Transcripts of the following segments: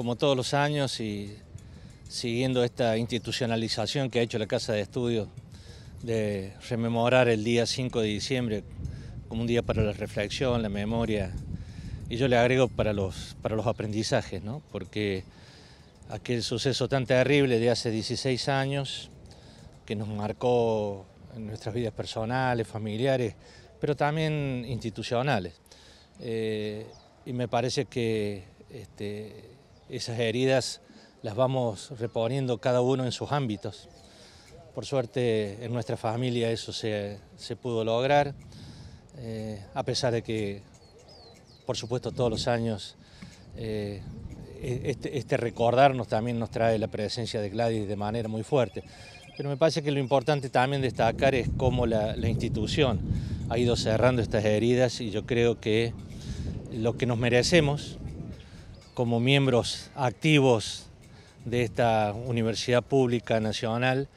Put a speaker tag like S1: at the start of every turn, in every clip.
S1: como todos los años y siguiendo esta institucionalización que ha hecho la Casa de Estudios de rememorar el día 5 de diciembre como un día para la reflexión, la memoria, y yo le agrego para los, para los aprendizajes, porque aquel suceso tan terrible de hace 16 años, que nos marcó en nuestras vidas personales, familiares, pero también institucionales. Eh, y me parece que este, esas heridas las vamos reponiendo cada uno en sus ámbitos. Por suerte en nuestra familia eso se, pudo lograr, eh, a pesar de que, por supuesto, todos los años eh, e-, este, este, recordarnos también nos trae la presencia de Gladys de manera muy fuerte. Pero me parece que lo importante también destacar es cómo la institución ha ido cerrando estas heridas y yo creo que lo que nos merecemos como miembros activos de esta Universidad Pública Nacional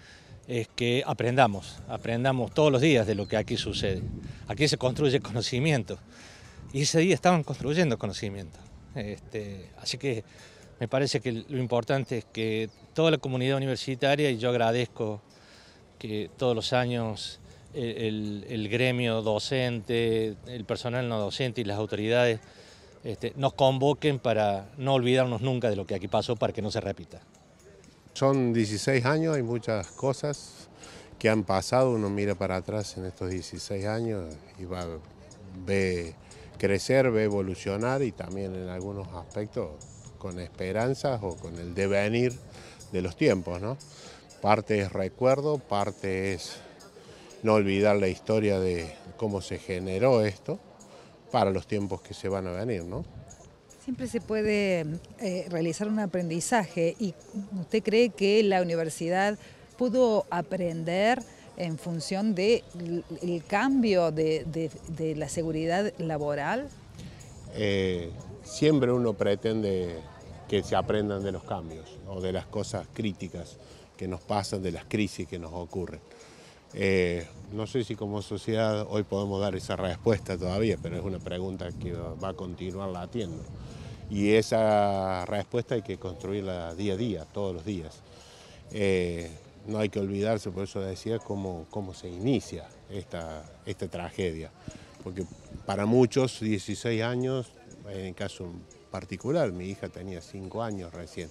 S1: es que aprendamos, aprendamos todos los días de lo que aquí sucede. Aquí se construye conocimiento y ese día estaban construyendo conocimiento. Este, así que me parece que lo importante es que toda la comunidad universitaria, y yo agradezco que todos los años eh, el gremio docente, el personal no docente y las autoridades este, nos convoquen para no olvidarnos nunca de lo que aquí pasó para que no se repita.
S2: Son 16 años, hay muchas cosas que han pasado, uno mira para atrás en estos 16 años y va, ve crecer, ve evolucionar y también en algunos aspectos con esperanzas o con el devenir de los tiempos. Parte es recuerdo, parte es no olvidar la historia de cómo se generó esto para los tiempos que se van a venir, ¿no?
S3: Siempre se puede eh, realizar un aprendizaje y usted cree que la universidad pudo aprender en función del cambio de, la seguridad laboral?
S2: Eh, siempre uno pretende que se aprendan de los cambios o de las cosas críticas que nos pasan, de las crisis que nos ocurren. Eh, no sé si como sociedad hoy podemos dar esa respuesta todavía, pero es una pregunta que va a continuar latiendo. Y esa respuesta hay que construirla día a día, todos los días. Eh, no hay que olvidarse, por eso decía, cómo, cómo se inicia esta, esta tragedia. Porque para muchos, 16 años, en caso particular, mi hija tenía 5 años recién,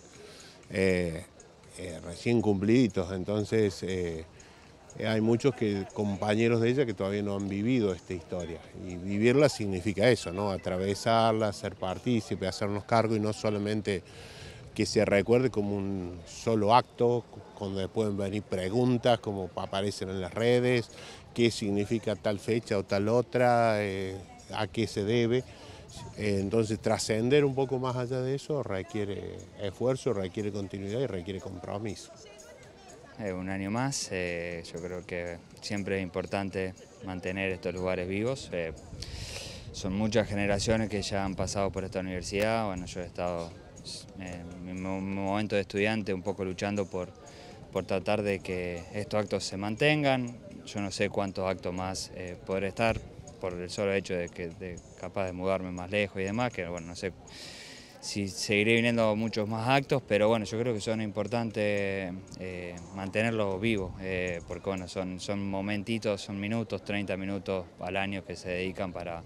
S2: eh, recién cumpliditos, entonces eh, hay muchos que, compañeros de ella que todavía no han vivido esta historia. Y vivirla significa eso, ¿no? Atravesarla, ser partícipe, hacernos cargo y no solamente que se recuerde como un solo acto, cuando pueden venir preguntas como aparecen en las redes, qué significa tal fecha o tal otra, eh, a qué se debe. Eh, entonces trascender un poco más allá de eso requiere esfuerzo, requiere continuidad y requiere compromiso. Eh, un año más.
S3: Eh, yo creo que siempre es importante mantener estos lugares vivos. Eh, son muchas generaciones que ya han pasado por esta universidad. Bueno, yo he estado en mi momento de estudiante un poco luchando por, tratar de que estos actos se mantengan. Yo no sé cuántos actos más podré estar por el solo hecho de que de capaz de mudarme más lejos y demás, que bueno, no sé si seguiré viniendo muchos más actos, pero bueno, yo creo que son importantes eh, mantenerlos vivos, eh, porque bueno, son, son momentitos, son minutos, 30 minutos al año que se dedican para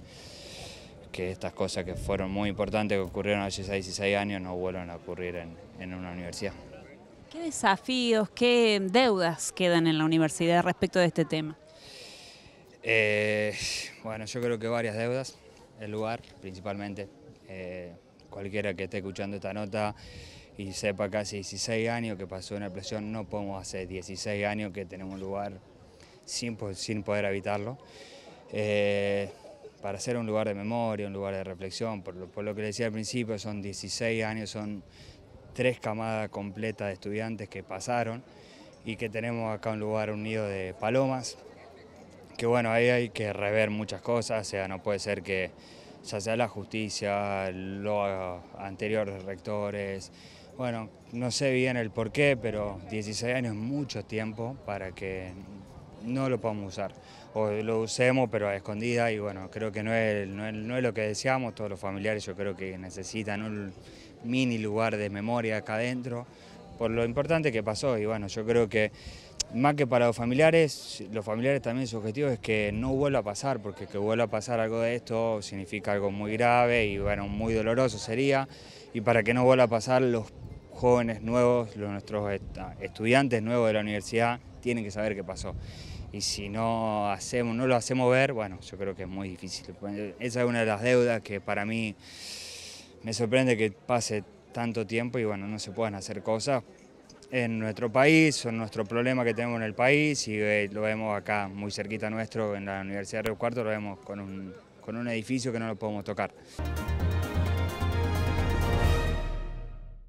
S3: que estas cosas que fueron muy importantes, que ocurrieron hace 16 años, no vuelvan a ocurrir en, una universidad. ¿Qué desafíos, qué deudas quedan en la universidad respecto de este tema? Eh, bueno, yo creo que varias deudas, el lugar principalmente cualquiera que esté escuchando esta nota y sepa que hace 16 años que pasó una depresión, no podemos hacer 16 años que tenemos un lugar sin, poder habitarlo. Eh, para ser un lugar de memoria, un lugar de reflexión, por lo, que le decía al principio, son 16 años, son tres camadas completas de estudiantes que pasaron y que tenemos acá un lugar unido de palomas, que bueno, ahí hay que rever muchas cosas, o sea, no puede ser que ya sea la justicia, los anteriores rectores, bueno, no sé bien el por qué, pero 16 años es mucho tiempo para que no lo podamos usar. O lo usemos, pero a escondida, y bueno, creo que no es, no es, no es lo que deseamos. Todos los familiares, yo creo que necesitan un mini lugar de memoria acá adentro por lo importante que pasó. Y bueno, yo creo que más que para los familiares, los familiares también su objetivo es que no vuelva a pasar, porque que vuelva a pasar algo de esto significa algo muy grave y bueno, muy doloroso sería. Y para que no vuelva a pasar, los jóvenes nuevos, los, nuestros estudiantes nuevos de la universidad tienen que saber qué pasó. Y si no, hacemos, no lo hacemos ver, bueno, yo creo que es muy difícil. Esa es una de las deudas que para mí me sorprende que pase tanto tiempo y bueno, no se puedan hacer cosas en nuestro país, son nuestro problema que tenemos en el país y eh, lo vemos acá muy cerquita nuestro, en la Universidad de Río Cuarto, lo vemos con un, con un edificio que no lo podemos tocar.